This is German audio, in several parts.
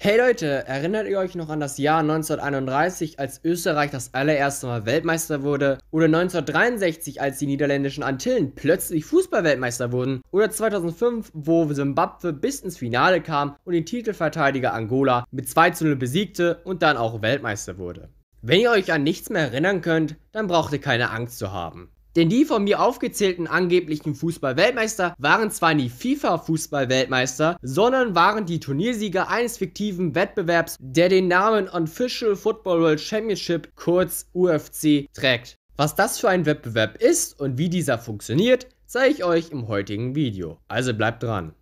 Hey Leute, erinnert ihr euch noch an das Jahr 1931, als Österreich das allererste Mal Weltmeister wurde? Oder 1963, als die niederländischen Antillen plötzlich Fußballweltmeister wurden? Oder 2005, wo Simbabwe bis ins Finale kam und den Titelverteidiger Angola mit 2 zu 0 besiegte und dann auch Weltmeister wurde? Wenn ihr euch an nichts mehr erinnern könnt, dann braucht ihr keine Angst zu haben. Denn die von mir aufgezählten angeblichen Fußballweltmeister waren zwar nie fifa fußballweltmeister sondern waren die Turniersieger eines fiktiven Wettbewerbs, der den Namen Official Football World Championship kurz UFC trägt. Was das für ein Wettbewerb ist und wie dieser funktioniert, zeige ich euch im heutigen Video. Also bleibt dran.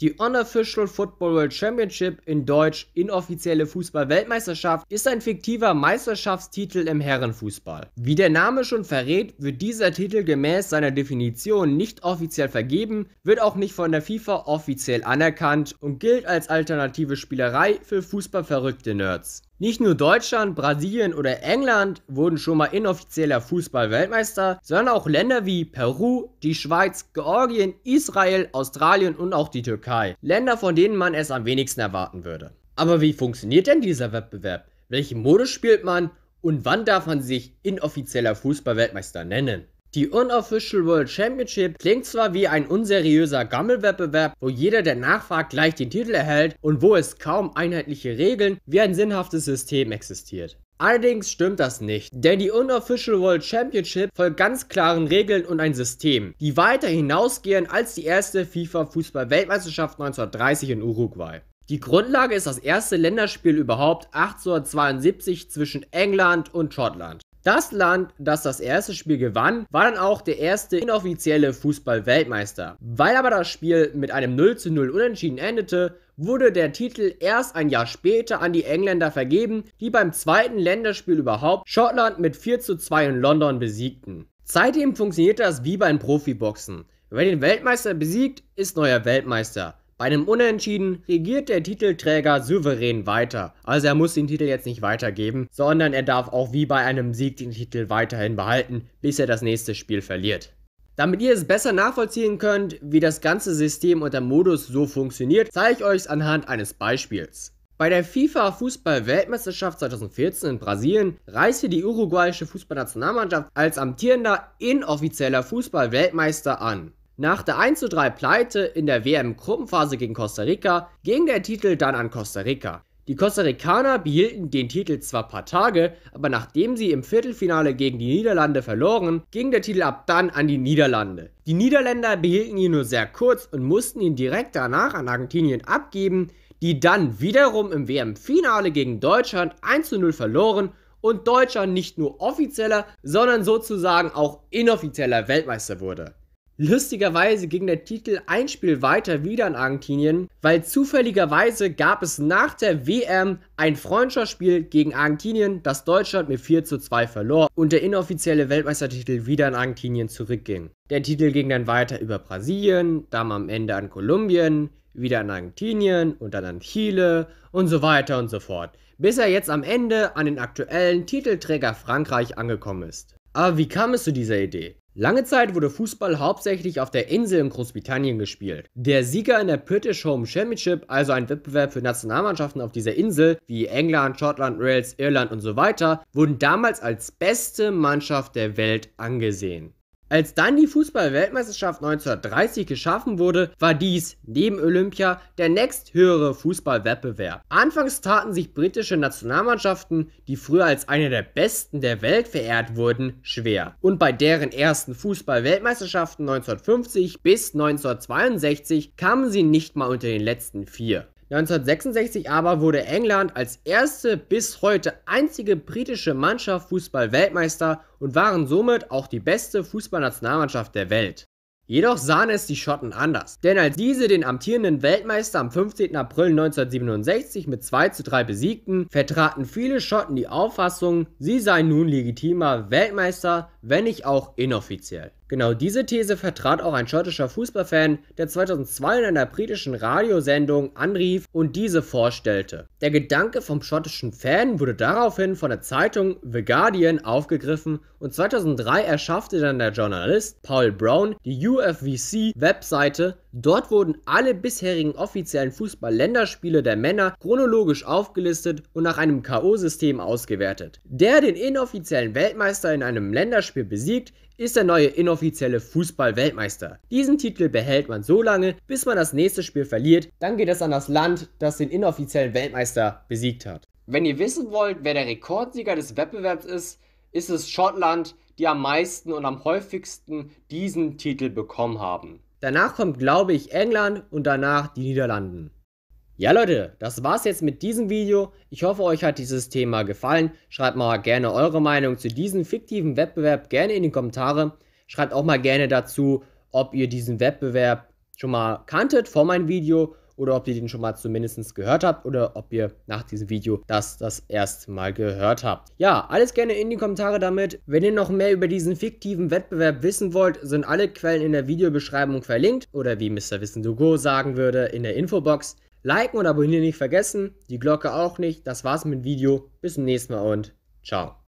Die Unofficial Football World Championship in Deutsch inoffizielle Fußballweltmeisterschaft ist ein fiktiver Meisterschaftstitel im Herrenfußball. Wie der Name schon verrät, wird dieser Titel gemäß seiner Definition nicht offiziell vergeben, wird auch nicht von der FIFA offiziell anerkannt und gilt als alternative Spielerei für Fußballverrückte Nerds. Nicht nur Deutschland, Brasilien oder England wurden schon mal inoffizieller Fußballweltmeister, sondern auch Länder wie Peru, die Schweiz, Georgien, Israel, Australien und auch die Türkei. Länder, von denen man es am wenigsten erwarten würde. Aber wie funktioniert denn dieser Wettbewerb? Welchen Modus spielt man und wann darf man sich inoffizieller Fußballweltmeister nennen? Die Unofficial World Championship klingt zwar wie ein unseriöser Gammelwettbewerb, wo jeder, der nachfragt, gleich den Titel erhält und wo es kaum einheitliche Regeln wie ein sinnhaftes System existiert. Allerdings stimmt das nicht, denn die Unofficial World Championship folgt ganz klaren Regeln und ein System, die weiter hinausgehen als die erste FIFA-Fußball-Weltmeisterschaft 1930 in Uruguay. Die Grundlage ist das erste Länderspiel überhaupt 1872 zwischen England und Schottland. Das Land, das das erste Spiel gewann, war dann auch der erste inoffizielle Fußball-Weltmeister. Weil aber das Spiel mit einem 0 zu 0 Unentschieden endete, wurde der Titel erst ein Jahr später an die Engländer vergeben, die beim zweiten Länderspiel überhaupt Schottland mit 4 zu 2 in London besiegten. Seitdem funktioniert das wie beim Profiboxen. Wer den Weltmeister besiegt, ist neuer Weltmeister. Bei einem Unentschieden regiert der Titelträger souverän weiter. Also er muss den Titel jetzt nicht weitergeben, sondern er darf auch wie bei einem Sieg den Titel weiterhin behalten, bis er das nächste Spiel verliert. Damit ihr es besser nachvollziehen könnt, wie das ganze System und der Modus so funktioniert, zeige ich euch es anhand eines Beispiels. Bei der FIFA Fußball-Weltmeisterschaft 2014 in Brasilien reiste die uruguayische Fußballnationalmannschaft als amtierender inoffizieller Fußball-Weltmeister an. Nach der 1 3 Pleite in der WM-Gruppenphase gegen Costa Rica ging der Titel dann an Costa Rica. Die Costa Ricaner behielten den Titel zwar ein paar Tage, aber nachdem sie im Viertelfinale gegen die Niederlande verloren, ging der Titel ab dann an die Niederlande. Die Niederländer behielten ihn nur sehr kurz und mussten ihn direkt danach an Argentinien abgeben, die dann wiederum im WM-Finale gegen Deutschland 1 0 verloren und Deutschland nicht nur offizieller, sondern sozusagen auch inoffizieller Weltmeister wurde. Lustigerweise ging der Titel ein Spiel weiter wieder an Argentinien, weil zufälligerweise gab es nach der WM ein Freundschaftsspiel gegen Argentinien, das Deutschland mit 4 zu 2 verlor und der inoffizielle Weltmeistertitel wieder an Argentinien zurückging. Der Titel ging dann weiter über Brasilien, dann am Ende an Kolumbien, wieder an Argentinien und dann an Chile und so weiter und so fort, bis er jetzt am Ende an den aktuellen Titelträger Frankreich angekommen ist. Aber wie kam es zu dieser Idee? Lange Zeit wurde Fußball hauptsächlich auf der Insel in Großbritannien gespielt. Der Sieger in der British Home Championship, also ein Wettbewerb für Nationalmannschaften auf dieser Insel, wie England, Schottland, Wales, Irland und so weiter, wurden damals als beste Mannschaft der Welt angesehen. Als dann die Fußball-Weltmeisterschaft 1930 geschaffen wurde, war dies neben Olympia der nächsthöhere Fußballwettbewerb. Anfangs taten sich britische Nationalmannschaften, die früher als eine der besten der Welt verehrt wurden, schwer. Und bei deren ersten Fußball-Weltmeisterschaften 1950 bis 1962 kamen sie nicht mal unter den letzten vier. 1966 aber wurde England als erste bis heute einzige britische Mannschaft Fußball-Weltmeister und waren somit auch die beste Fußballnationalmannschaft der Welt. Jedoch sahen es die Schotten anders, denn als diese den amtierenden Weltmeister am 15. April 1967 mit 2 zu 3 besiegten, vertraten viele Schotten die Auffassung, sie seien nun legitimer Weltmeister, wenn nicht auch inoffiziell. Genau diese These vertrat auch ein schottischer Fußballfan, der 2002 in einer britischen Radiosendung anrief und diese vorstellte. Der Gedanke vom schottischen Fan wurde daraufhin von der Zeitung The Guardian aufgegriffen und 2003 erschaffte dann der Journalist Paul Brown die UFVC-Webseite Dort wurden alle bisherigen offiziellen Fußball-Länderspiele der Männer chronologisch aufgelistet und nach einem K.O.-System ausgewertet. Der den inoffiziellen Weltmeister in einem Länderspiel besiegt, ist der neue inoffizielle Fußball-Weltmeister. Diesen Titel behält man so lange, bis man das nächste Spiel verliert, dann geht es an das Land, das den inoffiziellen Weltmeister besiegt hat. Wenn ihr wissen wollt, wer der Rekordsieger des Wettbewerbs ist, ist es Schottland, die am meisten und am häufigsten diesen Titel bekommen haben. Danach kommt, glaube ich, England und danach die Niederlanden. Ja Leute, das war's jetzt mit diesem Video. Ich hoffe, euch hat dieses Thema gefallen. Schreibt mal gerne eure Meinung zu diesem fiktiven Wettbewerb gerne in die Kommentare. Schreibt auch mal gerne dazu, ob ihr diesen Wettbewerb schon mal kanntet vor meinem Video oder ob ihr den schon mal zumindest gehört habt oder ob ihr nach diesem Video das das erste Mal gehört habt. Ja, alles gerne in die Kommentare damit. Wenn ihr noch mehr über diesen fiktiven Wettbewerb wissen wollt, sind alle Quellen in der Videobeschreibung verlinkt oder wie Mr. Wissen Go sagen würde, in der Infobox. Liken und abonnieren nicht vergessen, die Glocke auch nicht. Das war's mit dem Video. Bis zum nächsten Mal und ciao.